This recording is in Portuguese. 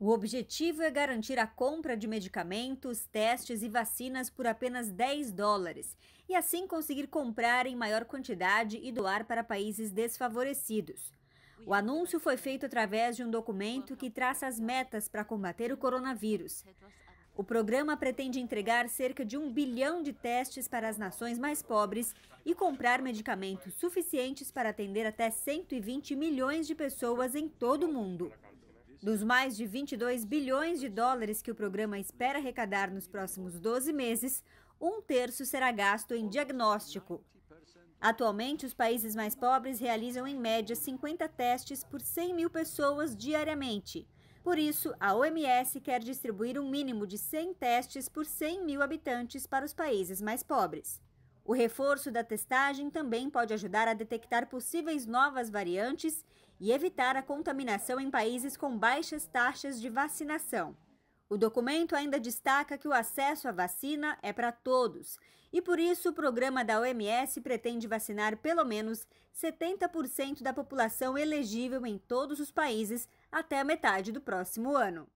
O objetivo é garantir a compra de medicamentos, testes e vacinas por apenas 10 dólares e assim conseguir comprar em maior quantidade e doar para países desfavorecidos. O anúncio foi feito através de um documento que traça as metas para combater o coronavírus. O programa pretende entregar cerca de um bilhão de testes para as nações mais pobres e comprar medicamentos suficientes para atender até 120 milhões de pessoas em todo o mundo. Dos mais de 22 bilhões de dólares que o programa espera arrecadar nos próximos 12 meses, um terço será gasto em diagnóstico. Atualmente, os países mais pobres realizam em média 50 testes por 100 mil pessoas diariamente. Por isso, a OMS quer distribuir um mínimo de 100 testes por 100 mil habitantes para os países mais pobres. O reforço da testagem também pode ajudar a detectar possíveis novas variantes e evitar a contaminação em países com baixas taxas de vacinação. O documento ainda destaca que o acesso à vacina é para todos e, por isso, o programa da OMS pretende vacinar pelo menos 70% da população elegível em todos os países até a metade do próximo ano.